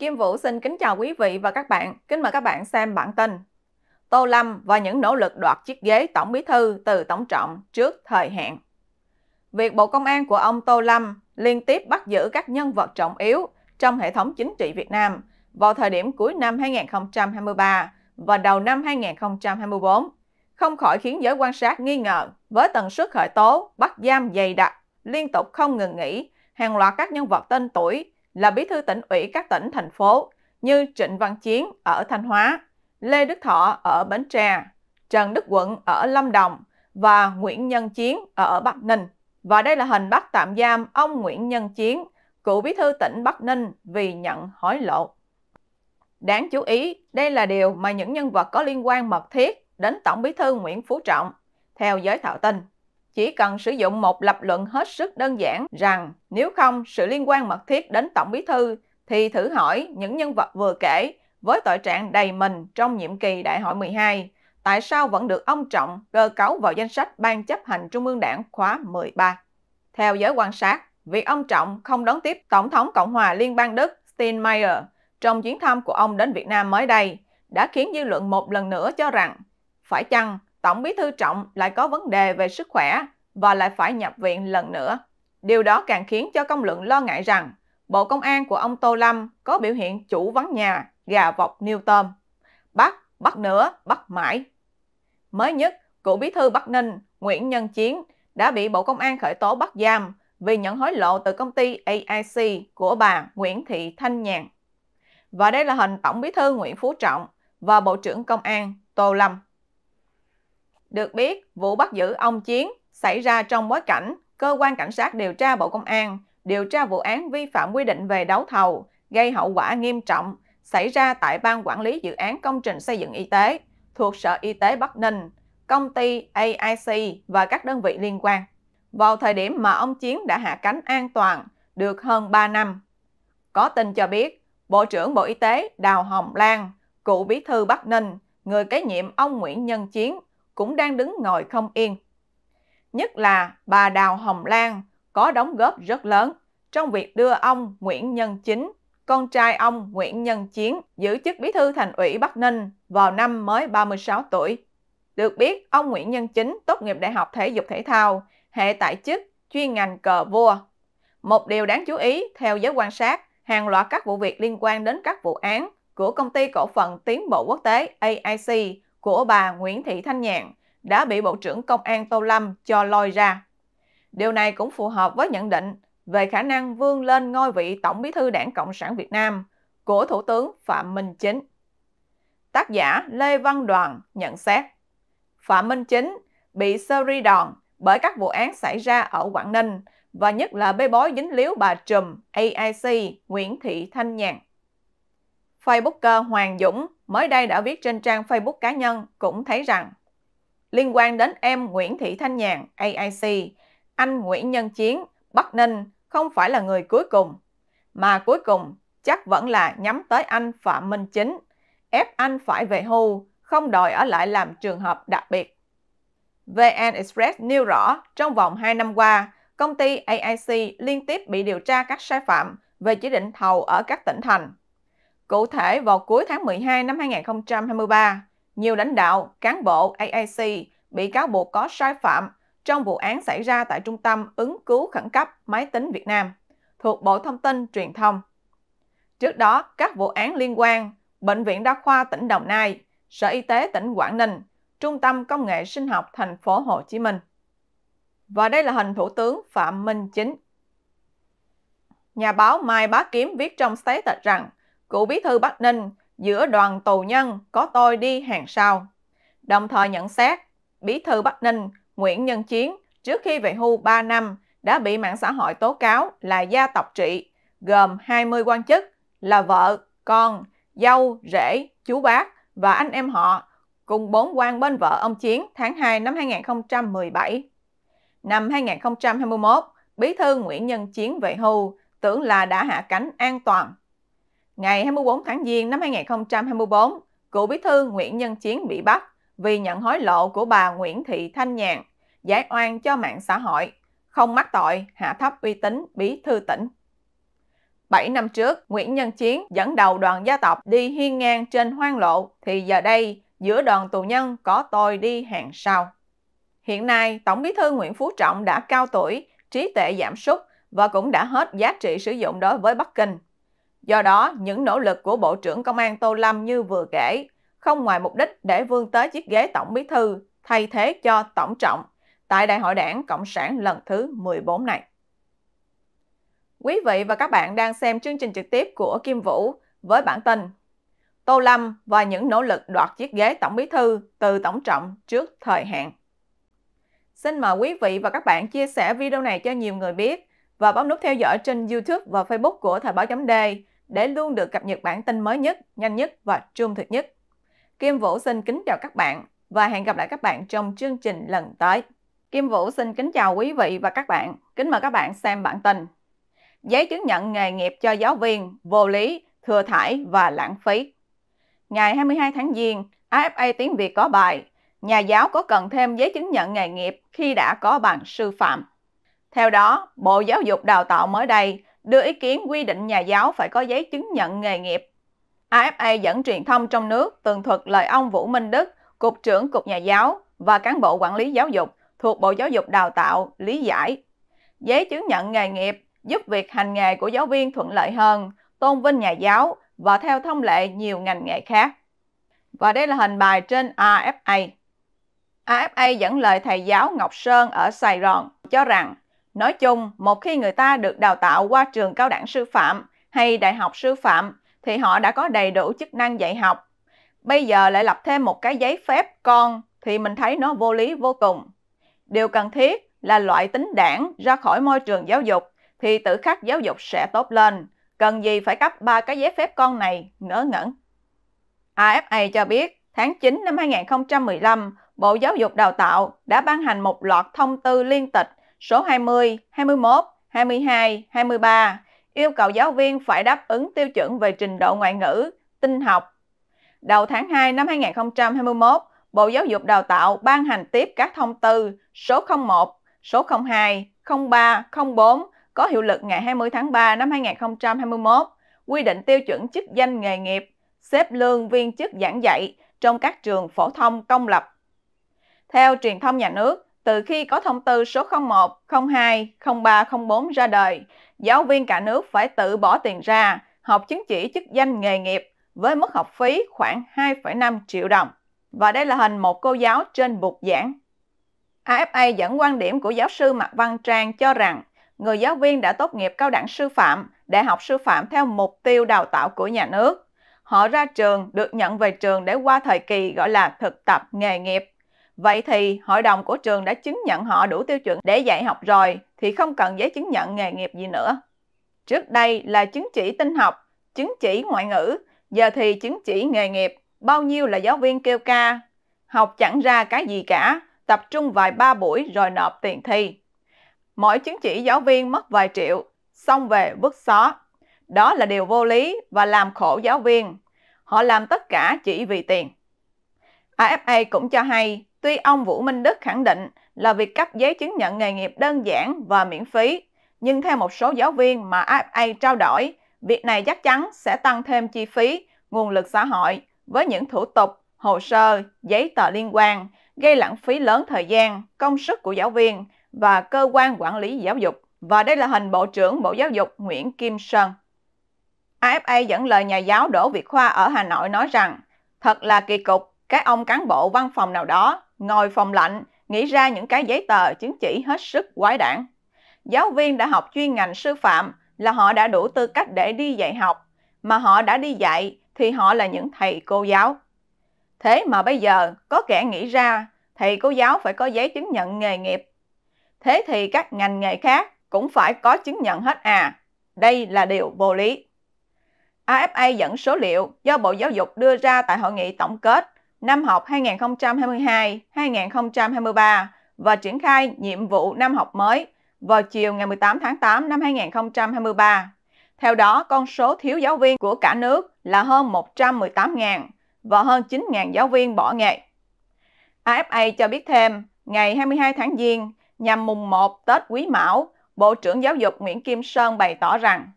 Kim Vũ xin kính chào quý vị và các bạn. Kính mời các bạn xem bản tin. Tô Lâm và những nỗ lực đoạt chiếc ghế Tổng Bí thư từ Tổng trọng trước thời hạn. Việc Bộ Công an của ông Tô Lâm liên tiếp bắt giữ các nhân vật trọng yếu trong hệ thống chính trị Việt Nam vào thời điểm cuối năm 2023 và đầu năm 2024 không khỏi khiến giới quan sát nghi ngờ với tần suất khởi tố, bắt giam dày đặc, liên tục không ngừng nghỉ, hàng loạt các nhân vật tên tuổi là bí thư tỉnh ủy các tỉnh, thành phố như Trịnh Văn Chiến ở Thanh Hóa, Lê Đức Thọ ở Bến Tre, Trần Đức Quận ở Lâm Đồng và Nguyễn Nhân Chiến ở Bắc Ninh. Và đây là hình bắt tạm giam ông Nguyễn Nhân Chiến, cựu bí thư tỉnh Bắc Ninh vì nhận hối lộ. Đáng chú ý, đây là điều mà những nhân vật có liên quan mật thiết đến Tổng bí thư Nguyễn Phú Trọng, theo giới thạo tin chỉ cần sử dụng một lập luận hết sức đơn giản rằng nếu không sự liên quan mật thiết đến Tổng Bí Thư thì thử hỏi những nhân vật vừa kể với tội trạng đầy mình trong nhiệm kỳ đại hội 12, tại sao vẫn được ông Trọng cơ cấu vào danh sách Ban chấp hành Trung ương Đảng khóa 13? Theo giới quan sát, việc ông Trọng không đón tiếp Tổng thống Cộng hòa Liên bang Đức Steinmeier trong chuyến thăm của ông đến Việt Nam mới đây đã khiến dư luận một lần nữa cho rằng phải chăng Tổng bí thư Trọng lại có vấn đề về sức khỏe và lại phải nhập viện lần nữa. Điều đó càng khiến cho công luận lo ngại rằng Bộ Công an của ông Tô Lâm có biểu hiện chủ vắng nhà, gà vọc niêu tôm. Bắt, bắt nữa, bắt mãi. Mới nhất, cựu bí thư Bắc Ninh Nguyễn Nhân Chiến đã bị Bộ Công an khởi tố bắt giam vì nhận hối lộ từ công ty AIC của bà Nguyễn Thị Thanh Nhàn. Và đây là hình Tổng bí thư Nguyễn Phú Trọng và Bộ trưởng Công an Tô Lâm. Được biết, vụ bắt giữ ông Chiến xảy ra trong bối cảnh cơ quan cảnh sát điều tra Bộ Công an điều tra vụ án vi phạm quy định về đấu thầu gây hậu quả nghiêm trọng xảy ra tại Ban Quản lý Dự án Công trình Xây dựng Y tế thuộc Sở Y tế Bắc Ninh, công ty AIC và các đơn vị liên quan. Vào thời điểm mà ông Chiến đã hạ cánh an toàn được hơn 3 năm. Có tin cho biết, Bộ trưởng Bộ Y tế Đào Hồng Lan, cựu bí thư Bắc Ninh, người kế nhiệm ông Nguyễn Nhân Chiến cũng đang đứng ngồi không yên. Nhất là bà Đào Hồng Lan có đóng góp rất lớn trong việc đưa ông Nguyễn Nhân Chính, con trai ông Nguyễn Nhân Chiến giữ chức bí thư thành ủy Bắc Ninh vào năm mới 36 tuổi. Được biết, ông Nguyễn Nhân Chính tốt nghiệp Đại học Thể dục Thể thao, hệ tại chức, chuyên ngành cờ vua. Một điều đáng chú ý, theo giới quan sát, hàng loạt các vụ việc liên quan đến các vụ án của công ty cổ phần tiến bộ quốc tế AIC của bà Nguyễn Thị Thanh Nhàn đã bị Bộ trưởng Công an Tô Lâm cho lôi ra. Điều này cũng phù hợp với nhận định về khả năng vươn lên ngôi vị Tổng bí thư Đảng Cộng sản Việt Nam của Thủ tướng Phạm Minh Chính. Tác giả Lê Văn Đoàn nhận xét Phạm Minh Chính bị sơ ri đòn bởi các vụ án xảy ra ở Quảng Ninh và nhất là bê bối dính líu bà trùm AIC Nguyễn Thị Thanh Nhàn. Facebooker Hoàng Dũng mới đây đã viết trên trang Facebook cá nhân cũng thấy rằng liên quan đến em Nguyễn Thị Thanh Nhàn, AIC, anh Nguyễn Nhân Chiến, Bắc Ninh không phải là người cuối cùng, mà cuối cùng chắc vẫn là nhắm tới anh Phạm Minh Chính, ép anh phải về hưu, không đòi ở lại làm trường hợp đặc biệt. VN Express nêu rõ trong vòng 2 năm qua, công ty AIC liên tiếp bị điều tra các sai phạm về chỉ định thầu ở các tỉnh thành. Cụ thể, vào cuối tháng 12 năm 2023, nhiều lãnh đạo, cán bộ AIC bị cáo buộc có sai phạm trong vụ án xảy ra tại Trung tâm ứng cứu khẩn cấp máy tính Việt Nam thuộc Bộ Thông tin Truyền thông. Trước đó, các vụ án liên quan Bệnh viện Đa khoa tỉnh Đồng Nai, Sở Y tế tỉnh Quảng Ninh, Trung tâm Công nghệ Sinh học thành phố Hồ Chí Minh. Và đây là hình Thủ tướng Phạm Minh Chính. Nhà báo Mai Bá Kiếm viết trong status rằng cựu bí thư Bắc Ninh giữa đoàn tù nhân có tôi đi hàng sau. Đồng thời nhận xét, bí thư Bắc Ninh Nguyễn Nhân Chiến trước khi về hưu 3 năm đã bị mạng xã hội tố cáo là gia tộc trị, gồm 20 quan chức là vợ, con, dâu, rể, chú bác và anh em họ cùng bốn quan bên vợ ông Chiến tháng 2 năm 2017. Năm 2021, Bí thư Nguyễn Nhân Chiến về hưu, tưởng là đã hạ cánh an toàn Ngày 24 tháng Giêng năm 2024, cựu bí thư Nguyễn Nhân Chiến bị bắt vì nhận hối lộ của bà Nguyễn Thị Thanh Nhàn, giải oan cho mạng xã hội, không mắc tội hạ thấp uy tín bí thư tỉnh. 7 năm trước, Nguyễn Nhân Chiến dẫn đầu đoàn gia tộc đi hiên ngang trên hoang lộ, thì giờ đây giữa đoàn tù nhân có tôi đi hàng sau. Hiện nay, Tổng bí thư Nguyễn Phú Trọng đã cao tuổi, trí tệ giảm sút và cũng đã hết giá trị sử dụng đối với Bắc Kinh. Do đó, những nỗ lực của Bộ trưởng Công an Tô Lâm như vừa kể, không ngoài mục đích để vươn tới chiếc ghế Tổng Bí Thư thay thế cho Tổng Trọng tại Đại hội đảng Cộng sản lần thứ 14 này. Quý vị và các bạn đang xem chương trình trực tiếp của Kim Vũ với bản tin Tô Lâm và những nỗ lực đoạt chiếc ghế Tổng Bí Thư từ Tổng Trọng trước thời hạn. Xin mời quý vị và các bạn chia sẻ video này cho nhiều người biết và bấm nút theo dõi trên YouTube và Facebook của Thời báo chấm đề để luôn được cập nhật bản tin mới nhất, nhanh nhất và trung thực nhất. Kim Vũ xin kính chào các bạn và hẹn gặp lại các bạn trong chương trình lần tới. Kim Vũ xin kính chào quý vị và các bạn. Kính mời các bạn xem bản tin. Giấy chứng nhận nghề nghiệp cho giáo viên, vô lý, thừa thải và lãng phí. Ngày 22 tháng Giêng, AFA Tiếng Việt có bài Nhà giáo có cần thêm giấy chứng nhận nghề nghiệp khi đã có bằng sư phạm. Theo đó, Bộ Giáo dục Đào tạo mới đây đưa ý kiến quy định nhà giáo phải có giấy chứng nhận nghề nghiệp. AFA dẫn truyền thông trong nước tường thuật lời ông Vũ Minh Đức, Cục trưởng Cục Nhà giáo và cán bộ quản lý giáo dục thuộc Bộ Giáo dục Đào tạo lý giải. Giấy chứng nhận nghề nghiệp giúp việc hành nghề của giáo viên thuận lợi hơn, tôn vinh nhà giáo và theo thông lệ nhiều ngành nghề khác. Và đây là hình bài trên AFA. AFA dẫn lời thầy giáo Ngọc Sơn ở Sài Gòn cho rằng Nói chung, một khi người ta được đào tạo qua trường cao đẳng sư phạm hay đại học sư phạm thì họ đã có đầy đủ chức năng dạy học. Bây giờ lại lập thêm một cái giấy phép con thì mình thấy nó vô lý vô cùng. Điều cần thiết là loại tính đảng ra khỏi môi trường giáo dục thì tự khắc giáo dục sẽ tốt lên. Cần gì phải cấp ba cái giấy phép con này ngỡ ngẩn. AFA cho biết tháng 9 năm 2015, Bộ Giáo dục Đào tạo đã ban hành một loạt thông tư liên tịch số 20, 21, 22, 23 yêu cầu giáo viên phải đáp ứng tiêu chuẩn về trình độ ngoại ngữ, tin học. Đầu tháng 2 năm 2021, Bộ Giáo dục Đào tạo ban hành tiếp các thông tư số 01, số 02, 03, 04 có hiệu lực ngày 20 tháng 3 năm 2021, quy định tiêu chuẩn chức danh nghề nghiệp, xếp lương viên chức giảng dạy trong các trường phổ thông công lập. Theo truyền thông nhà nước, từ khi có thông tư số 01, 02, 03, 04 ra đời, giáo viên cả nước phải tự bỏ tiền ra học chứng chỉ chức danh nghề nghiệp với mức học phí khoảng 2,5 triệu đồng. Và đây là hình một cô giáo trên bục giảng. AFA dẫn quan điểm của giáo sư Mạc Văn Trang cho rằng người giáo viên đã tốt nghiệp cao đẳng sư phạm, đại học sư phạm theo mục tiêu đào tạo của nhà nước. Họ ra trường được nhận về trường để qua thời kỳ gọi là thực tập nghề nghiệp Vậy thì hội đồng của trường đã chứng nhận họ đủ tiêu chuẩn để dạy học rồi thì không cần giấy chứng nhận nghề nghiệp gì nữa. Trước đây là chứng chỉ tinh học, chứng chỉ ngoại ngữ, giờ thì chứng chỉ nghề nghiệp, bao nhiêu là giáo viên kêu ca. Học chẳng ra cái gì cả, tập trung vài ba buổi rồi nộp tiền thi. Mỗi chứng chỉ giáo viên mất vài triệu, xong về vứt xó. Đó là điều vô lý và làm khổ giáo viên. Họ làm tất cả chỉ vì tiền. AFA cũng cho hay, tuy ông Vũ Minh Đức khẳng định là việc cấp giấy chứng nhận nghề nghiệp đơn giản và miễn phí, nhưng theo một số giáo viên mà AFA trao đổi, việc này chắc chắn sẽ tăng thêm chi phí, nguồn lực xã hội với những thủ tục, hồ sơ, giấy tờ liên quan, gây lãng phí lớn thời gian, công sức của giáo viên và cơ quan quản lý giáo dục. Và đây là hình Bộ trưởng Bộ Giáo dục Nguyễn Kim Sơn. AFA dẫn lời nhà giáo Đỗ Việt Khoa ở Hà Nội nói rằng, thật là kỳ cục các ông cán bộ văn phòng nào đó ngồi phòng lạnh nghĩ ra những cái giấy tờ chứng chỉ hết sức quái đản. Giáo viên đã học chuyên ngành sư phạm là họ đã đủ tư cách để đi dạy học, mà họ đã đi dạy thì họ là những thầy cô giáo. Thế mà bây giờ có kẻ nghĩ ra thầy cô giáo phải có giấy chứng nhận nghề nghiệp. Thế thì các ngành nghề khác cũng phải có chứng nhận hết à. Đây là điều vô lý. AFA dẫn số liệu do Bộ Giáo dục đưa ra tại hội nghị tổng kết năm học 2022-2023 và triển khai nhiệm vụ năm học mới vào chiều ngày 18 tháng 8 năm 2023. Theo đó, con số thiếu giáo viên của cả nước là hơn 118.000 và hơn 9.000 giáo viên bỏ nghề. AFA cho biết thêm, ngày 22 tháng Giêng, nhằm mùng 1 Tết Quý Mão, Bộ trưởng Giáo dục Nguyễn Kim Sơn bày tỏ rằng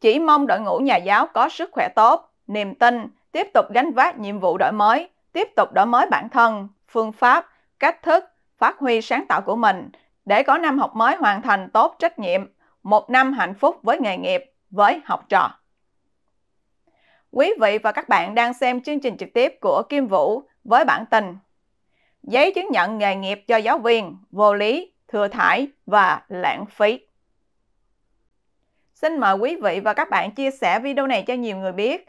chỉ mong đội ngũ nhà giáo có sức khỏe tốt, niềm tin, tiếp tục gánh vác nhiệm vụ đổi mới, tiếp tục đổi mới bản thân, phương pháp, cách thức, phát huy sáng tạo của mình để có năm học mới hoàn thành tốt trách nhiệm, một năm hạnh phúc với nghề nghiệp, với học trò. Quý vị và các bạn đang xem chương trình trực tiếp của Kim Vũ với bản tin Giấy chứng nhận nghề nghiệp cho giáo viên, vô lý, thừa thải và lãng phí. Xin mời quý vị và các bạn chia sẻ video này cho nhiều người biết